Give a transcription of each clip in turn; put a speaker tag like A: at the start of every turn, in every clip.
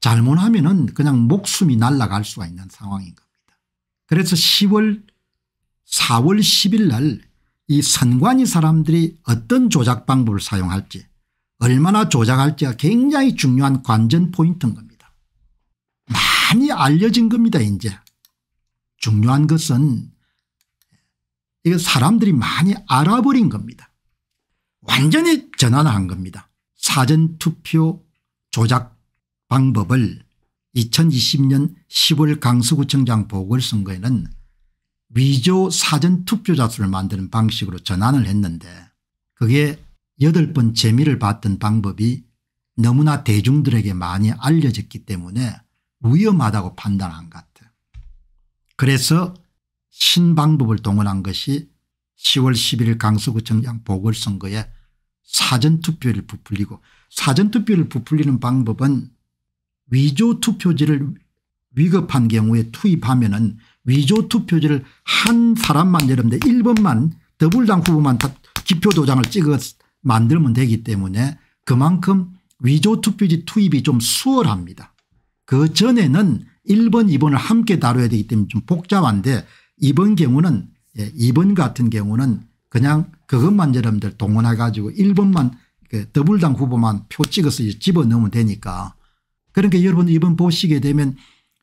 A: 잘못하면 은 그냥 목숨이 날아갈 수가 있는 상황인 겁니다. 그래서 10월 4월 10일 날이 선관위 사람들이 어떤 조작 방법을 사용할지 얼마나 조작할지가 굉장히 중요한 관전 포인트인 겁니다. 많이 알려진 겁니다 이제. 중요한 것은 이거 사람들이 많이 알아버린 겁니다. 완전히 전환한 겁니다. 사전투표 조작 방법을 2020년 10월 강서구청장 보궐선거에는 위조 사전 투표자 수를 만드는 방식으로 전환을 했는데 그게 여덟 번 재미를 봤던 방법이 너무나 대중들에게 많이 알려졌기 때문에 위험하다고 판단한 것 같아요. 그래서 신방법을 동원한 것이 10월 11일 강서구청장 보궐선거에 사전투표를 부풀리고 사전투표를 부풀리는 방법은 위조 투표지를 위급한 경우에 투입하면은 위조 투표지를 한 사람만 여러분들 1번만 더불당 후보만 기표 도장을 찍어 만들면 되기 때문에 그만큼 위조 투표지 투입이 좀 수월합니다. 그 전에는 1번 2번을 함께 다뤄야 되기 때문에 좀 복잡한데 이번 경우는 예, 2번 같은 경우는 그냥 그것만 여러분들 동원해 가지고 1번만 그 더블당 후보만 표 찍어서 집어넣으면 되니까 그러니까 여러분 이번 보시게 되면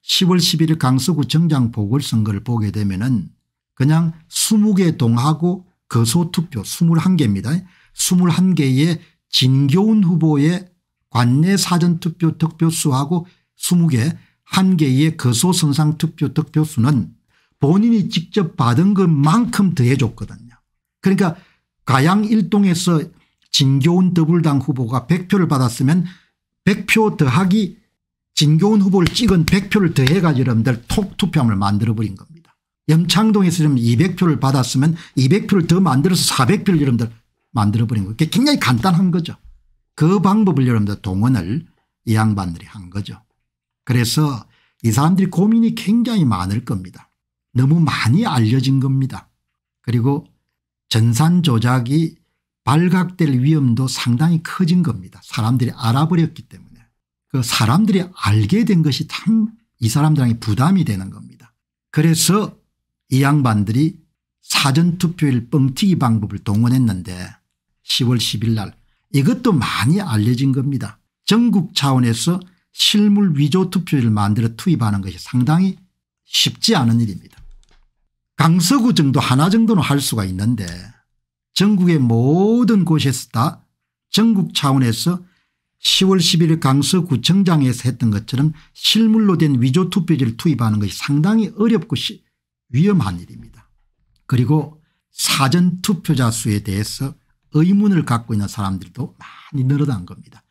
A: 10월 11일 강서구 정장 보궐선거를 보게 되면 은 그냥 20개 동하고 거소투표 21개입니다. 21개의 진교훈 후보의 관내 사전투표 득표수하고 20개 1개의 거소선상투표 득표수는 본인이 직접 받은 것만큼 더해줬거든요. 그러니까 가양 1동에서 진교훈 더불당 후보가 100표를 받았으면 100표 더하기 진교훈 후보를 찍은 100표를 더해가지고 여러분들 톡 투표함을 만들어버린 겁니다. 염창동에서 좀 200표를 받았으면 200표를 더 만들어서 400표를 여러분들 만들어버린 거예요. 굉장히 간단한 거죠. 그 방법을 여러분들 동원을 이 양반들이 한 거죠. 그래서 이 사람들이 고민이 굉장히 많을 겁니다. 너무 많이 알려진 겁니다. 그리고 전산 조작이 발각될 위험도 상당히 커진 겁니다. 사람들이 알아버렸기 때문에. 그 사람들이 알게 된 것이 참 이 사람들에게 부담이 되는 겁니다. 그래서 이 양반들이 사전투표일 뻥튀기 방법을 동원했는데 10월 10일 날 이것도 많이 알려진 겁니다. 전국 차원에서 실물 위조 투표를 만들어 투입하는 것이 상당히 쉽지 않은 일입니다. 강서구 정도 하나 정도는 할 수가 있는데 전국의 모든 곳에서 다 전국 차원에서 10월 11일 강서구청장에서 했던 것처럼 실물로 된 위조투표지를 투입하는 것이 상당히 어렵고 위험한 일입니다. 그리고 사전투표자 수에 대해서 의문을 갖고 있는 사람들도 많이 늘어난 겁니다.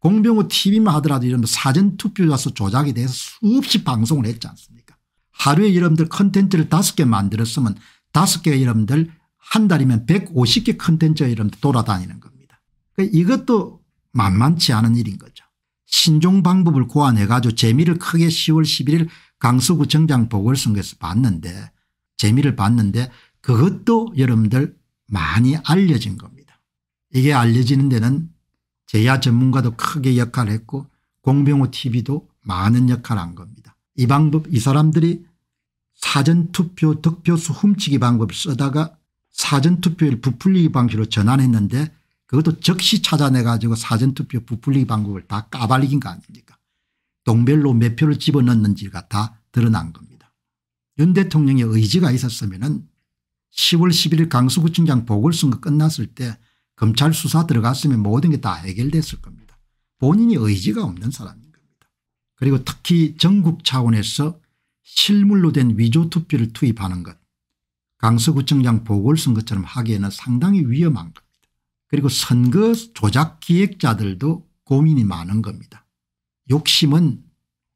A: 공병호 TV만 하더라도 이런 사전투표자 수 조작에 대해서 수없이 방송을 했지 않습니까 하루에 여러분들 컨텐츠를 5개 만들었으면 5섯개 여러분들 한 달이면 150개 컨텐츠가 여러분들 돌아다니는 겁니다. 그러니까 이것도 만만치 않은 일인 거죠. 신종 방법을 고안해가지고 재미를 크게 10월 11일 강서구청장 보궐선거에서 봤는데 재미를 봤는데 그것도 여러분들 많이 알려진 겁니다. 이게 알려지는 데는 제야 전문가도 크게 역할을 했고 공병호 tv도 많은 역할을 한 겁니다. 이 방법 이 사람들이 사전투표 득표수 훔치기 방법을 쓰다가 사전투표를 부풀리기 방식으로 전환했는데 그것도 즉시 찾아내 가지고 사전투표 부풀리기 방법을 다까발리긴거 아닙니까 동별로 몇 표를 집어넣는지가 다 드러난 겁니다. 윤 대통령의 의지가 있었으면 10월 11일 강서구청장 보궐선거 끝났을 때 검찰 수사 들어갔으면 모든 게 다 해결됐을 겁니다. 본인이 의지가 없는 사람인 겁니다. 그리고 특히 전국 차원에서 실물로 된 위조 투표를 투입하는 것 강서구청장 보궐선거처럼 하기에는 상당히 위험한 것 그리고 선거 조작 기획자들도 고민이 많은 겁니다. 욕심은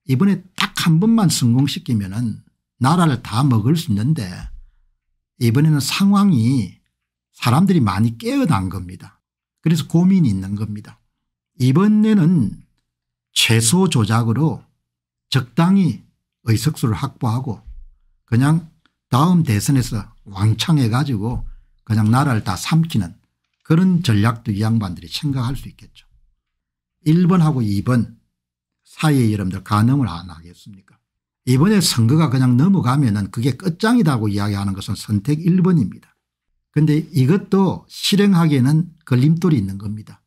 A: 이번에 딱 한 번만 성공시키면 은 나라를 다 먹을 수 있는데 이번에는 상황이 사람들이 많이 깨어난 겁니다. 그래서 고민이 있는 겁니다. 이번에는 최소 조작으로 적당히 의석수를 확보하고 그냥 다음 대선에서 왕창 해가지고 그냥 나라를 다 삼키는 그런 전략도 이 양반들이 생각할 수 있겠죠. 1번하고 2번 사이에 여러분들 가늠을 안 하겠습니까 이번에 선거가 그냥 넘어가면 은 그게 끝장이라고 이야기하는 것은 선택 1번입니다. 근데 이것도 실행하기에는 걸림돌이 있는 겁니다.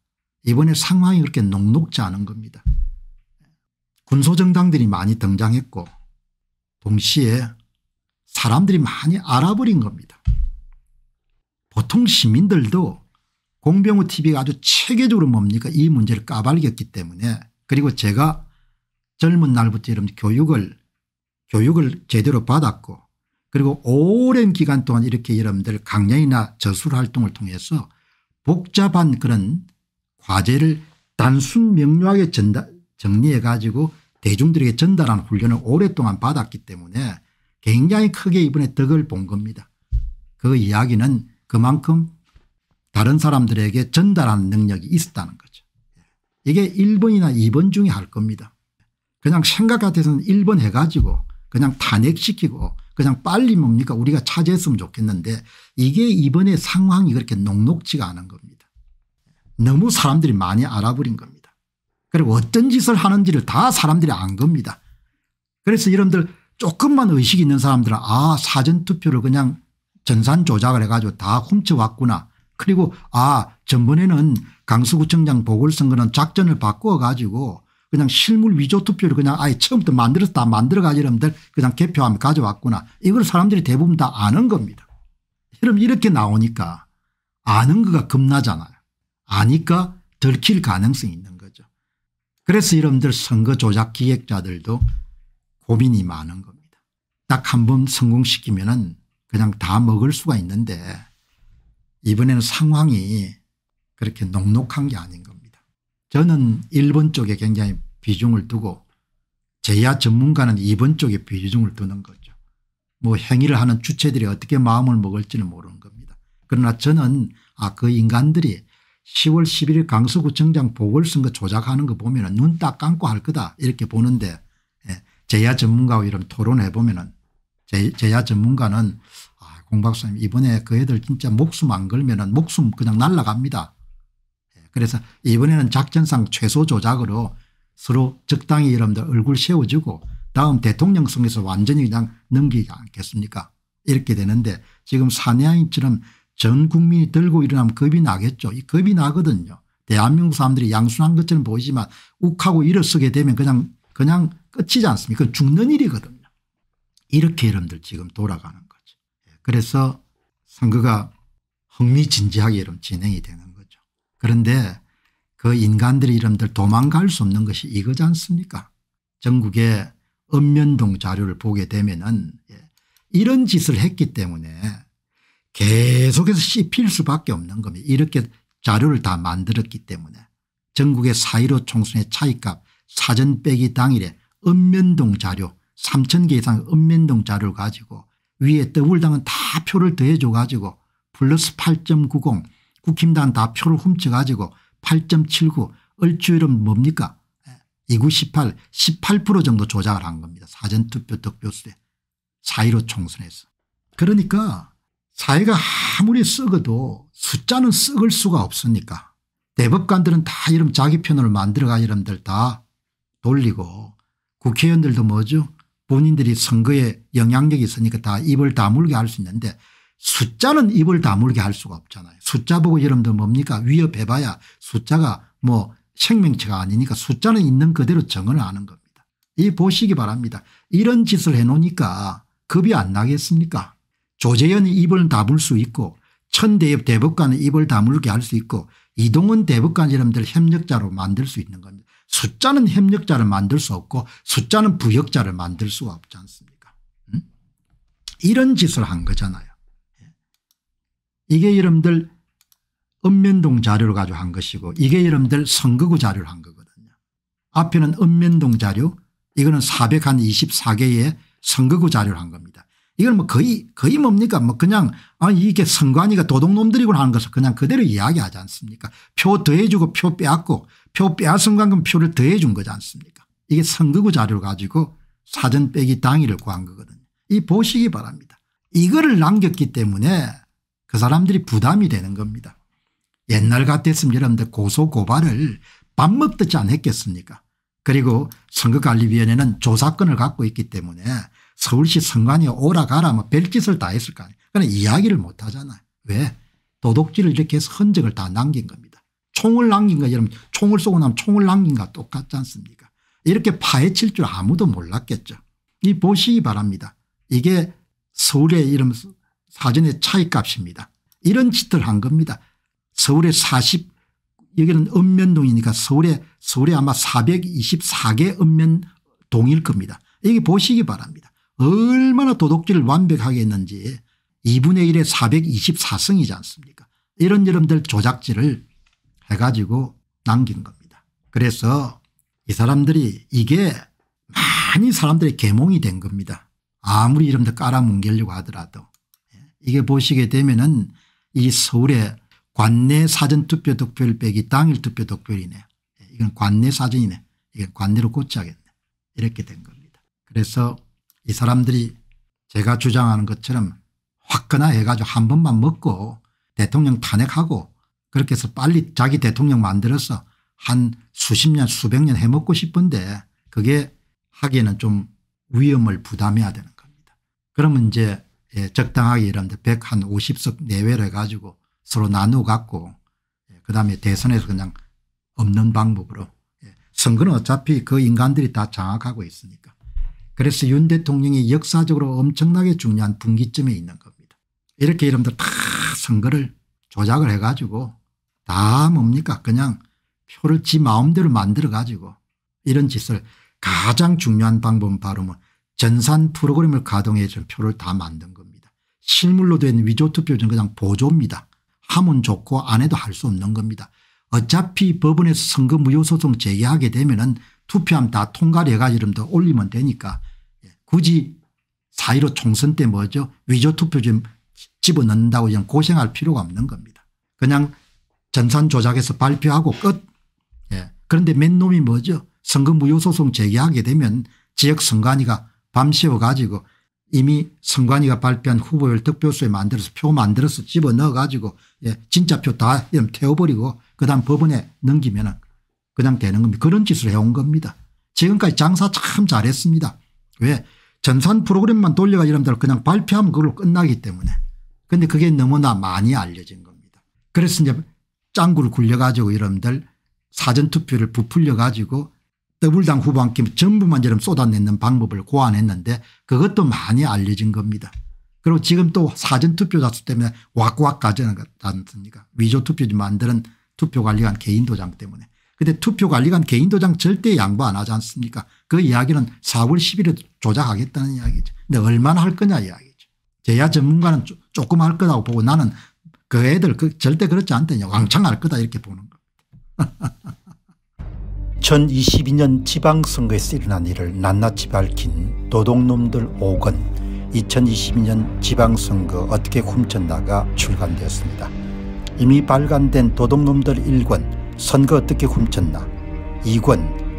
A: 이번에 상황이 그렇게 녹록지 않은 겁니다. 군소정당들이 많이 등장했고 동시에 사람들이 많이 알아버린 겁니다. 보통 시민들도 공병우 tv가 아주 체계적으로 뭡니까 이 문제를 까발겼기 때문에 그리고 제가 젊은 날부터 이런 교육을 교육을 제대로 받았고 그리고 오랜 기간 동안 이렇게 여러분들 강연이나 저술 활동을 통해서 복잡한 그런 과제를 단순 명료하게 정리해 가지고 대중들에게 전달하는 훈련을 오랫동안 받았기 때문에 굉장히 크게 이번에 덕을 본 겁니다. 그 이야기는 그만큼 다른 사람들에게 전달하는 능력이 있었다는 거죠. 이게 1번이나 2번 중에 할 겁니다. 그냥 생각 같아서는 1번 해가지고 그냥 탄핵시키고 그냥 빨리 뭡니까 우리가 차지했으면 좋겠는데 이게 이번에 상황이 그렇게 녹록지가 않은 겁니다. 너무 사람들이 많이 알아버린 겁니다. 그리고 어떤 짓을 하는지를 다 사람들이 안 겁니다. 그래서 여러분들 조금만 의식 있는 사람들은 아 사전투표를 그냥 전산 조작을 해가지고 다 훔쳐왔구나 그리고 아 전번에는 강서구청장 보궐선거는 작전을 바꾸어 가지고 그냥 실물 위조 투표를 그냥 아예 처음부터 만들어서 다 만들어 가지려면들 그냥 개표하면 가져왔구나. 이걸 사람들이 대부분 다 아는 겁니다. 그럼 이렇게 나오니까 아는 거가 겁나잖아요. 아니까 들킬 가능성이 있는 거죠. 그래서 여러분들 선거 조작 기획자들도 고민이 많은 겁니다. 딱 한 번 성공시키면 은 그냥 다 먹을 수가 있는데 이번에는 상황이 그렇게 녹록한 게 아닌 겁니다. 저는 1번 쪽에 굉장히 비중을 두고 제야 전문가는 2번 쪽에 비중을 두는 거죠. 뭐 행위를 하는 주체들이 어떻게 마음을 먹을지는 모르는 겁니다. 그러나 저는 아 그 인간들이 10월 11일 강서구청장 보궐선거 조작하는 거 보면 눈 딱 감고 할 거다 이렇게 보는데 예, 제야 전문가와 이런 토론해 보면 제야 전문가는 공 박사님 이번에 그 애들 진짜 목숨 안 걸면 은 목숨 그냥 날라갑니다. 예, 그래서 이번에는 작전상 최소 조작으로 서로 적당히 여러분들 얼굴 세워주고 다음 대통령 선에서 완전히 그냥 넘기지 않겠습니까 이렇게 되는데 지금 사내아인처럼 전 국민이 들고 일어나면 겁이 나겠죠. 이 겁이 나거든요. 대한민국 사람들이 양순한 것처럼 보이지만 욱하고 일어서게 되면 그냥 그냥 끝이지 않습니까? 죽는 일이거든요. 이렇게 여러분들 지금 돌아가는 거 그래서 선거가 흥미진진하게 이런 진행이 되는 거죠. 그런데 그 인간들의 이름들 도망갈 수 없는 것이 이거지 않습니까 전국의 읍면동 자료를 보게 되면 은 예, 이런 짓을 했기 때문에 계속해서 씹힐 수밖에 없는 겁니다. 이렇게 자료를 다 만들었기 때문에 전국의 4.15 총선의 차이값 사전 빼기 당일에 읍면동 자료 3천 개 이상 읍면동 자료를 가지고 위에 더불당은 다 표를 더해줘 가지고 플러스 8.90 국힘당 다 표를 훔쳐 가지고 8.79 얼추율은 뭡니까 2 9 18 18% 정도 조작을 한 겁니다. 사전투표 득표수에 4.15 총선에서. 그러니까 사회가 아무리 썩어도 숫자는 썩을 수가 없으니까 대법관들은 다 이름 자기 편을 만들어가 여러분들다 돌리고 국회의원들도 뭐죠 본인들이 선거에 영향력이 있으니까 다 입을 다물게 할 수 있는데 숫자는 입을 다물게 할 수가 없잖아요. 숫자 보고 여러분들 뭡니까 위협해봐야 숫자가 뭐 생명체가 아니니까 숫자는 있는 그대로 정언을 하는 겁니다. 이 보시기 바랍니다. 이런 짓을 해놓으니까 겁이 안 나겠습니까 조재현이 입을 다물 수 있고 천대엽 대법관은 입을 다물게 할 수 있고 이동훈 대법관 여러분들 협력자로 만들 수 있는 겁니다. 숫자는 협력자를 만들 수 없고 숫자는 부역자를 만들 수가 없지 않습니까 음? 이런 짓을 한 거잖아요. 예. 이게 여러분들 읍면동 자료를 가지고 한 것이고 이게 여러분들 선거구 자료를 한 거거든요. 앞에는 읍면동 자료 이거는 424개의 선거구 자료를 한 겁니다. 이건 뭐 거의 거의 뭡니까 뭐 그냥 아 이게 선관위가 도둑놈들이구나 하는 것을 그냥 그대로 이야기하지 않습니까 표 더해주고 표 빼앗고 표 빼앗은 만큼 표를 더해준 거지 않습니까 이게 선거구 자료를 가지고 사전 빼기 당일을 구한 거거든요 이 보시기 바랍니다 이거를 남겼기 때문에 그 사람들이 부담이 되는 겁니다 옛날 같았으면 여러분들 고소고발을 밥 먹듯이 안 했겠습니까 그리고 선거관리위원회는 조사권을 갖고 있기 때문에 서울시 선관위 오라가라 뭐 별짓을 다 했을 거 아니에요. 그러나 이야기를 못 하잖아요. 왜? 도둑질을 이렇게 해서 흔적을 다 남긴 겁니다. 총을 남긴 거여러 총을 쏘고 나면 총을 남긴 거 똑같지 않습니까 이렇게 파헤칠 줄 아무도 몰랐겠죠. 이 보시기 바랍니다. 이게 서울의 이름 사전의 차이값입니다. 이런 짓을 한 겁니다. 서울의 40 여기는 읍면동이니까 서울에 서울에 아마 424개 읍면동일 겁니다. 여기 보시기 바랍니다. 얼마나 도둑질을 완벽하게 했는지 2분의 1에 4 2 4승이지 않습니까 이런 여러분들 조작질을 해가지고 남긴 겁니다. 그래서 이 사람들이 이게 많이 사람들의 계몽이 된 겁니다. 아무리 이름도 깔아뭉개려고 하더라도 예, 이게 보시게 되면 은이 서울의 관내 사전투표 득표율 빼기 당일 투표 득표율이네 요 예, 이건 관내 사전이네. 이건 관내로 고쳐야겠네. 이렇게 된 겁니다. 그래서 이 사람들이 제가 주장하는 것처럼 화끈하 해가지고 한 번만 먹고 대통령 탄핵하고 그렇게 해서 빨리 자기 대통령 만들어서 한 수십 년 수백 년 해먹고 싶은데 그게 하기에는 좀 위험을 부담해야 되는 겁니다. 그러면 이제 예, 적당하게 이런데 1 50석 내외를 가지고 서로 나누어 갖고 예, 그다음에 대선에서 그냥 없는 방법으로 예, 선거는 어차피 그 인간들이 다 장악하고 있으니까 그래서 윤 대통령이 역사적으로 엄청나게 중요한 분기점에 있는 겁니다. 이렇게 이름들 다 선거를 조작을 해가지고 다 뭡니까 그냥 표를 지 마음대로 만들어 가지고 이런 짓을 가장 중요한 방법은 바로 뭐 전산 프로그램을 가동해서 표를 다 만든 겁니다. 실물로 된 위조투표는 그냥 보조입니다. 하면 좋고 안 해도 할 수 없는 겁니다. 어차피 법원에서 선거 무효소송 제기하게 되면 은 투표함 다 통과를 해가지고 올리면 되니까 굳이 4.15 총선 때 뭐죠 위조투표 좀 집어넣는다고 그냥 고생할 필요가 없는 겁니다. 그냥 전산 조작해서 발표하고 끝. 예. 그런데 맨놈이 뭐죠 선거 무효소송 제기하게 되면 지역 선관위가 밤새워 가지고 이미 선관위가 발표한 후보별 득표수에 만들어서 표 만들어서 집어넣어 가지고 예. 진짜 표 다 태워버리고 그다음 법원에 넘기면 그냥 되는 겁니다. 그런 짓을 해온 겁니다. 지금까지 장사 참 잘했습니다. 왜 전산 프로그램만 돌려가 이러면 그냥 발표하면 그걸로 끝나기 때문에 근데 그게 너무나 많이 알려진 겁니다. 그래서 이제 짱구를 굴려가지고 여러들 사전투표를 부풀려가지고 더블당 후보 한김 전부만 여러 쏟아내는 방법을 고안했는데 그것도 많이 알려진 겁니다. 그리고 지금 또 사전투표 자수 때문에 왁왁 가져가지 않습니까 위조투표지 만드는 투표관리관 개인도장 때문에. 근데 투표관리관 개인도장 절대 양보 안 하지 않습니까 그 이야기는 4월 10일에 조작하겠다는 이야기죠. 근데 얼마나 할 거냐 이야기죠. 제야 전문가는 조금 할 거라고 보고 나는 그 애들 그 절대 그렇지 않대요. 왕창 할 거다 이렇게 보는 겁니다. 2022년 지방선거에서 일어난 일을 낱낱이 밝힌 도둑놈들 5권 2022년 지방선거 어떻게 훔쳤나가 출간되었습니다. 이미 발간된 도둑놈들 1권 선거 어떻게 훔쳤나 2권